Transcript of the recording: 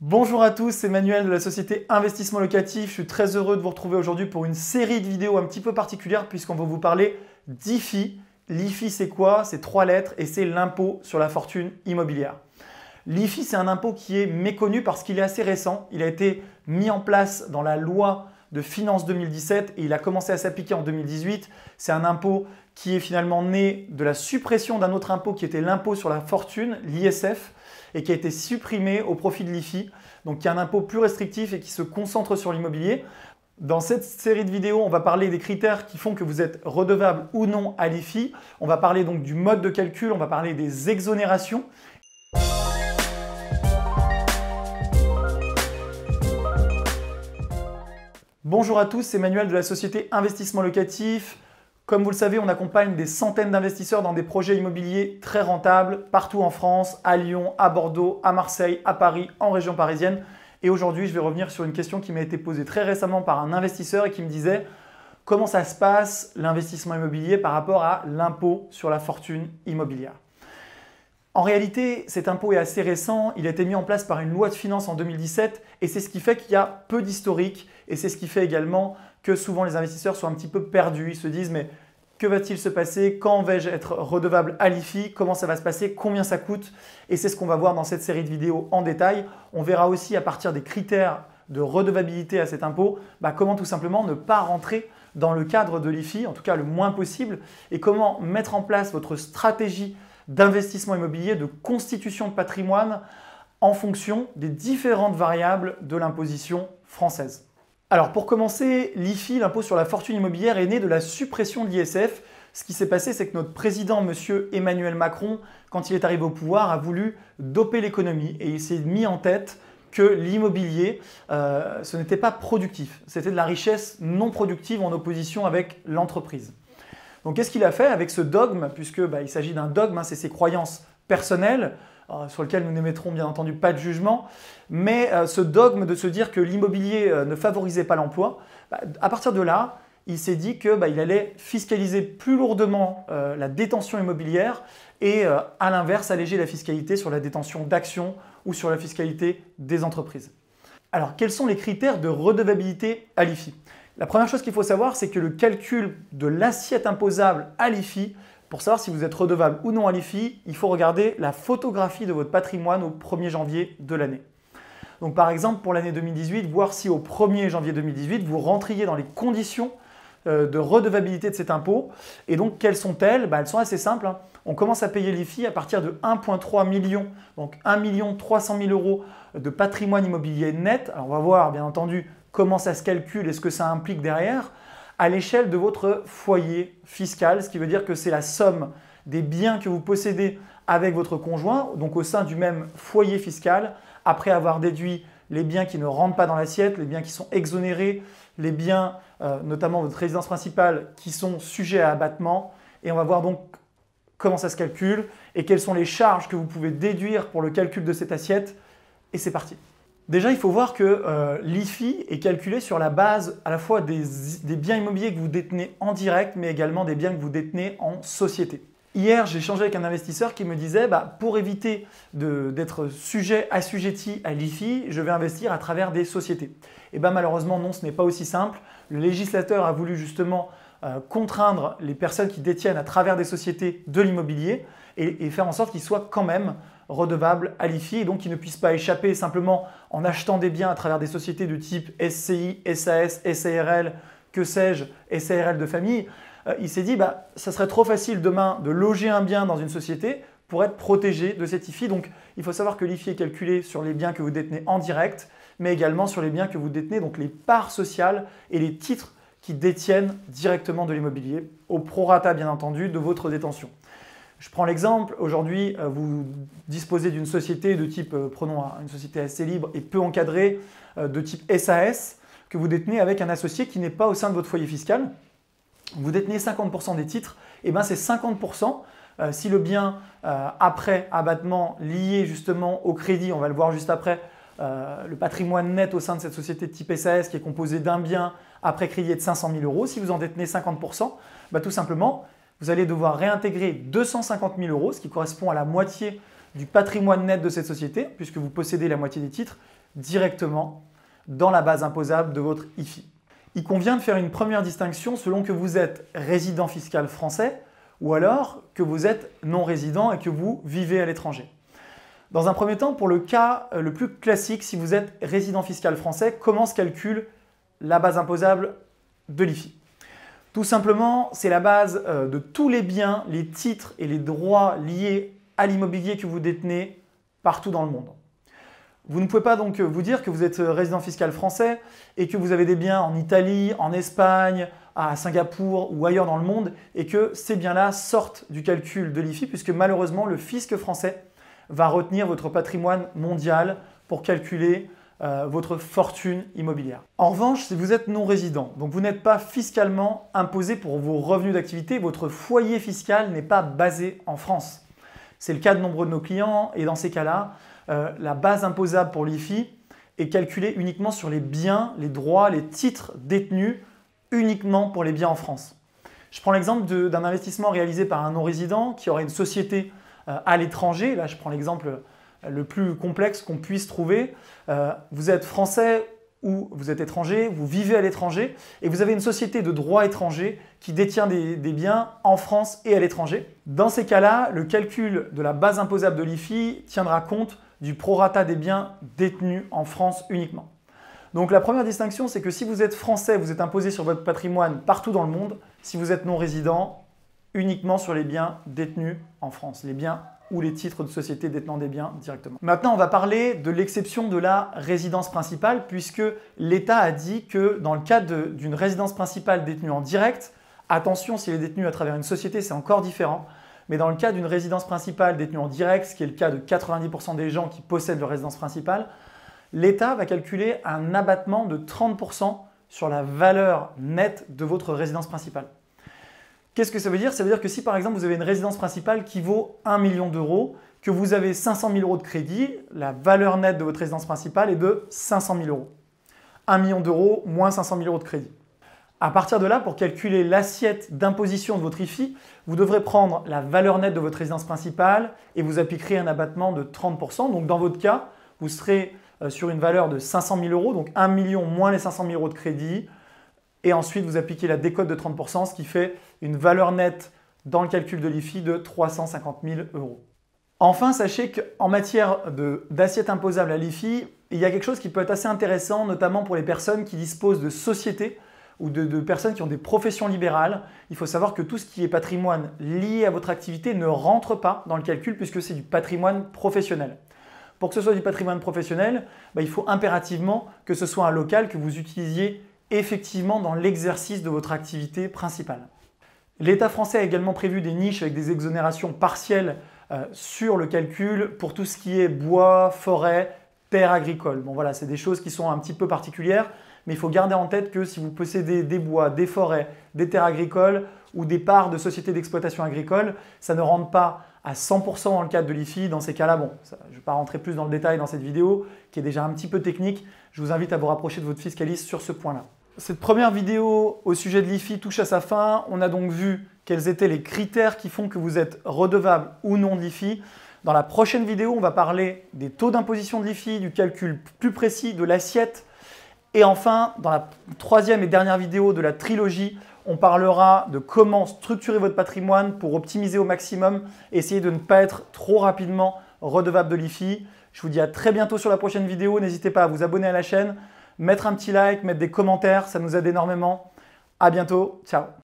Bonjour à tous, c'est Manuel de la société Investissement Locatif. Je suis très heureux de vous retrouver aujourd'hui pour une série de vidéos un petit peu particulière puisqu'on va vous parler d'IFI. L'IFI, c'est quoi C'est trois lettres et c'est l'impôt sur la fortune immobilière. L'IFI, c'est un impôt qui est méconnu parce qu'il est assez récent. Il a été mis en place dans la loi de finances 2017 et il a commencé à s'appliquer en 2018. C'est un impôt qui est finalement né de la suppression d'un autre impôt qui était l'impôt sur la fortune, l'ISF et qui a été supprimé au profit de l'IFI, donc qui a un impôt plus restrictif et qui se concentre sur l'immobilier. Dans cette série de vidéos, on va parler des critères qui font que vous êtes redevable ou non à l'IFI. On va parler donc du mode de calcul, on va parler des exonérations. Bonjour à tous, c'est Manuel de la société Investissement Locatif. Comme vous le savez, on accompagne des centaines d'investisseurs dans des projets immobiliers très rentables partout en France, à Lyon, à Bordeaux, à Marseille, à Paris, en région parisienne. Et aujourd'hui, je vais revenir sur une question qui m'a été posée très récemment par un investisseur et qui me disait comment ça se passe l'investissement immobilier par rapport à l'impôt sur la fortune immobilière. En réalité, cet impôt est assez récent, il a été mis en place par une loi de finances en 2017 et c'est ce qui fait qu'il y a peu d'historique et c'est ce qui fait également que souvent les investisseurs sont un petit peu perdus, ils se disent mais que va-t-il se passer Quand vais-je être redevable à l'IFI Comment ça va se passer Combien ça coûte Et c'est ce qu'on va voir dans cette série de vidéos en détail. On verra aussi à partir des critères de redevabilité à cet impôt, bah, comment tout simplement ne pas rentrer dans le cadre de l'IFI, en tout cas le moins possible, et comment mettre en place votre stratégie d'investissement immobilier, de constitution de patrimoine en fonction des différentes variables de l'imposition française. Alors pour commencer, l'IFI, l'impôt sur la fortune immobilière, est né de la suppression de l'ISF. Ce qui s'est passé, c'est que notre président, M. Emmanuel Macron, quand il est arrivé au pouvoir, a voulu doper l'économie et il s'est mis en tête que l'immobilier, euh, ce n'était pas productif, c'était de la richesse non productive en opposition avec l'entreprise. Donc qu'est-ce qu'il a fait avec ce dogme, puisque bah, il s'agit d'un dogme, hein, c'est ses croyances personnelles, euh, sur lesquelles nous n'émettrons bien entendu pas de jugement, mais euh, ce dogme de se dire que l'immobilier euh, ne favorisait pas l'emploi, bah, à partir de là, il s'est dit qu'il bah, allait fiscaliser plus lourdement la détention immobilière et à l'inverse alléger la fiscalité sur la détention d'actions ou sur la fiscalité des entreprises. Alors quels sont les critères de redevabilité à l'IFI la première chose qu'il faut savoir, c'est que le calcul de l'assiette imposable à l'IFI, pour savoir si vous êtes redevable ou non à l'IFI, il faut regarder la photographie de votre patrimoine au 1er janvier de l'année. Donc par exemple, pour l'année 2018, voir si au 1er janvier 2018, vous rentriez dans les conditions euh, de redevabilité de cet impôt. Et donc, quelles sont-elles bah, Elles sont assez simples. Hein. On commence à payer l'IFI à partir de 1,3 million, donc 1 300 000 euros de patrimoine immobilier net. Alors, on va voir, bien entendu, comment ça se calcule et ce que ça implique derrière, à l'échelle de votre foyer fiscal, ce qui veut dire que c'est la somme des biens que vous possédez avec votre conjoint, donc au sein du même foyer fiscal, après avoir déduit les biens qui ne rentrent pas dans l'assiette, les biens qui sont exonérés, les biens, euh, notamment votre résidence principale, qui sont sujets à abattement. Et on va voir donc comment ça se calcule et quelles sont les charges que vous pouvez déduire pour le calcul de cette assiette. Et c'est parti. Déjà, il faut voir que euh, l'IFI est calculé sur la base à la fois des, biens immobiliers que vous détenez en direct, mais également des biens que vous détenez en société. Hier, j'ai échangé avec un investisseur qui me disait bah, pour éviter d'être sujet assujetti à l'IFI, je vais investir à travers des sociétés. Et bien bah, malheureusement, non, ce n'est pas aussi simple. Le législateur a voulu justement euh, contraindre les personnes qui détiennent à travers des sociétés de l'immobilier et faire en sorte qu'ils soient quand même redevable à l'IFI donc qui ne puissent pas échapper simplement en achetant des biens à travers des sociétés de type SCI, SAS, SARL, que sais-je, SARL de famille. Euh, il s'est dit, bah, ça serait trop facile demain de loger un bien dans une société pour être protégé de cet IFI. Donc il faut savoir que l'IFI est calculé sur les biens que vous détenez en direct, mais également sur les biens que vous détenez, donc les parts sociales et les titres qui détiennent directement de l'immobilier, au prorata bien entendu de votre détention. Je prends l'exemple, aujourd'hui, euh, vous disposez d'une société de type, euh, prenons une société assez libre et peu encadrée, euh, de type SAS, que vous détenez avec un associé qui n'est pas au sein de votre foyer fiscal. Vous détenez 50% des titres, et bien c'est 50%. si le bien, après abattement lié justement au crédit, on va le voir juste après, le patrimoine net au sein de cette société de type SAS qui est composé d'un bien après crédit de 500 000 euros, si vous en détenez 50%, bah, tout simplement, vous allez devoir réintégrer 250 000 euros, ce qui correspond à la moitié du patrimoine net de cette société, puisque vous possédez la moitié des titres directement dans la base imposable de votre IFI. Il convient de faire une première distinction selon que vous êtes résident fiscal français ou alors que vous êtes non résident et que vous vivez à l'étranger. Dans un premier temps, pour le cas euh, le plus classique, si vous êtes résident fiscal français, comment se calcule la base imposable de l'IFI tout simplement, c'est la base euh, de tous les biens, les titres et les droits liés à l'immobilier que vous détenez partout dans le monde. Vous ne pouvez pas donc euh, vous dire que vous êtes euh, résident fiscal français et que vous avez des biens en Italie, en Espagne, à Singapour ou ailleurs dans le monde et que ces biens-là sortent du calcul de l'IFI puisque malheureusement le fisc français va retenir votre patrimoine mondial pour calculer euh, votre fortune immobilière. En revanche, si vous êtes non résident, donc vous n'êtes pas fiscalement imposé pour vos revenus d'activité, votre foyer fiscal n'est pas basé en France. C'est le cas de nombreux de nos clients et dans ces cas-là, euh, la base imposable pour l'IFI est calculée uniquement sur les biens, les droits, les titres détenus uniquement pour les biens en France. Je prends l'exemple d'un investissement réalisé par un non-résident qui aurait une société euh, à l'étranger. Là, je prends l'exemple le plus complexe qu'on puisse trouver. Euh, vous êtes français ou vous êtes étranger, vous vivez à l'étranger et vous avez une société de droit étranger qui détient des, des biens en France et à l'étranger. Dans ces cas-là, le calcul de la base imposable de l'IFI tiendra compte du prorata des biens détenus en France uniquement. Donc la première distinction, c'est que si vous êtes français, vous êtes imposé sur votre patrimoine partout dans le monde. Si vous êtes non résident, uniquement sur les biens détenus en France, les biens ou les titres de société détenant des biens directement. Maintenant, on va parler de l'exception de la résidence principale, puisque l'État a dit que dans le cas d'une résidence principale détenue en direct, attention, s'il est détenu à travers une société, c'est encore différent. Mais dans le cas d'une résidence principale détenue en direct, ce qui est le cas de 90% des gens qui possèdent leur résidence principale, l'État va calculer un abattement de 30% sur la valeur nette de votre résidence principale. Qu'est-ce que ça veut dire Ça veut dire que si par exemple vous avez une résidence principale qui vaut 1 million d'euros, que vous avez 500 000 euros de crédit, la valeur nette de votre résidence principale est de 500 000 euros. 1 million d'euros moins 500 000 euros de crédit. À partir de là, pour calculer l'assiette d'imposition de votre IFI, vous devrez prendre la valeur nette de votre résidence principale et vous appliquerez un abattement de 30%. Donc dans votre cas, vous serez euh, sur une valeur de 500 000 euros, donc 1 million moins les 500 000 euros de crédit, et ensuite, vous appliquez la décote de 30%, ce qui fait une valeur nette dans le calcul de l'IFI de 350 000 euros. Enfin, sachez qu'en matière d'assiette imposable à l'IFI, il y a quelque chose qui peut être assez intéressant, notamment pour les personnes qui disposent de sociétés ou de, personnes qui ont des professions libérales. Il faut savoir que tout ce qui est patrimoine lié à votre activité ne rentre pas dans le calcul puisque c'est du patrimoine professionnel. Pour que ce soit du patrimoine professionnel, bah, il faut impérativement que ce soit un local que vous utilisiez effectivement dans l'exercice de votre activité principale. L'État français a également prévu des niches avec des exonérations partielles euh, sur le calcul pour tout ce qui est bois, forêt, terre agricole. Bon voilà, c'est des choses qui sont un petit peu particulières, mais il faut garder en tête que si vous possédez des bois, des forêts, des terres agricoles ou des parts de sociétés d'exploitation agricole, ça ne rentre pas à 100% dans le cadre de l'IFI. Dans ces cas-là, bon, je ne vais pas rentrer plus dans le détail dans cette vidéo qui est déjà un petit peu technique. Je vous invite à vous rapprocher de votre fiscaliste sur ce point-là. Cette première vidéo au sujet de l'IFI touche à sa fin. On a donc vu quels étaient les critères qui font que vous êtes redevable ou non de l'IFI. Dans la prochaine vidéo, on va parler des taux d'imposition de l'IFI, du calcul plus précis de l'assiette. Et enfin, dans la troisième et dernière vidéo de la trilogie, on parlera de comment structurer votre patrimoine pour optimiser au maximum, essayer de ne pas être trop rapidement redevable de l'IFI. Je vous dis à très bientôt sur la prochaine vidéo. N'hésitez pas à vous abonner à la chaîne, mettre un petit like, mettre des commentaires, ça nous aide énormément. À bientôt, ciao